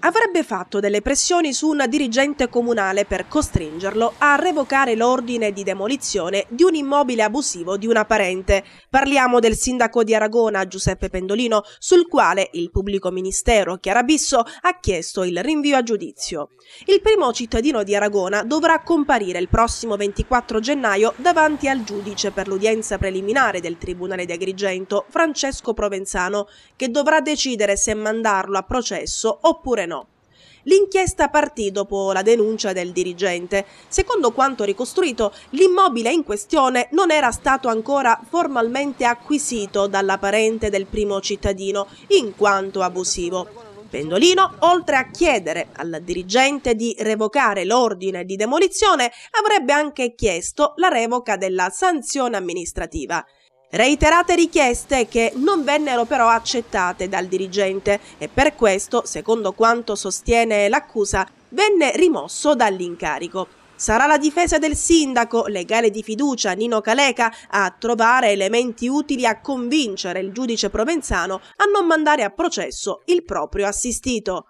avrebbe fatto delle pressioni su un dirigente comunale per costringerlo a revocare l'ordine di demolizione di un immobile abusivo di una parente. Parliamo del sindaco di Aragona Giuseppe Pendolino, sul quale il pubblico ministero Chiarabisso ha chiesto il rinvio a giudizio. Il primo cittadino di Aragona dovrà comparire il prossimo 24 gennaio davanti al giudice per l'udienza preliminare del Tribunale di Agrigento, Francesco Provenzano, che dovrà decidere se mandarlo a processo oppure no. L'inchiesta partì dopo la denuncia del dirigente. Secondo quanto ricostruito, l'immobile in questione non era stato ancora formalmente acquisito dalla parente del primo cittadino, in quanto abusivo. Pendolino, oltre a chiedere al dirigente di revocare l'ordine di demolizione, avrebbe anche chiesto la revoca della sanzione amministrativa. Reiterate richieste che non vennero però accettate dal dirigente e per questo, secondo quanto sostiene l'accusa, venne rimosso dall'incarico. Sarà la difesa del sindaco, legale di fiducia Nino Caleca, a trovare elementi utili a convincere il giudice provenzano a non mandare a processo il proprio assistito.